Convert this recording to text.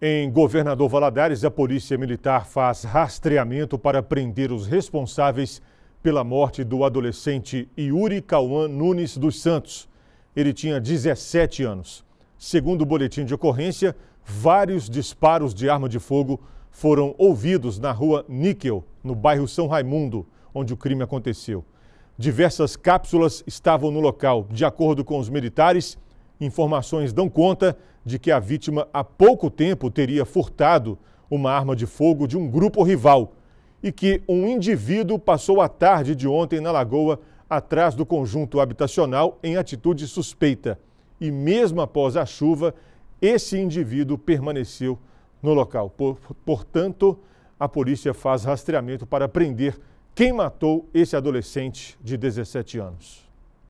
Em Governador Valadares, a Polícia Militar faz rastreamento para prender os responsáveis pela morte do adolescente Yuri Cauã Nunes dos Santos. Ele tinha 17 anos. Segundo o boletim de ocorrência, vários disparos de arma de fogo foram ouvidos na rua Níquel, no bairro São Raimundo, onde o crime aconteceu. Diversas cápsulas estavam no local. De acordo com os militares, Informações dão conta de que a vítima há pouco tempo teria furtado uma arma de fogo de um grupo rival e que um indivíduo passou a tarde de ontem na lagoa atrás do conjunto habitacional em atitude suspeita. E mesmo após a chuva, esse indivíduo permaneceu no local. Portanto, a polícia faz rastreamento para prender quem matou esse adolescente de 17 anos.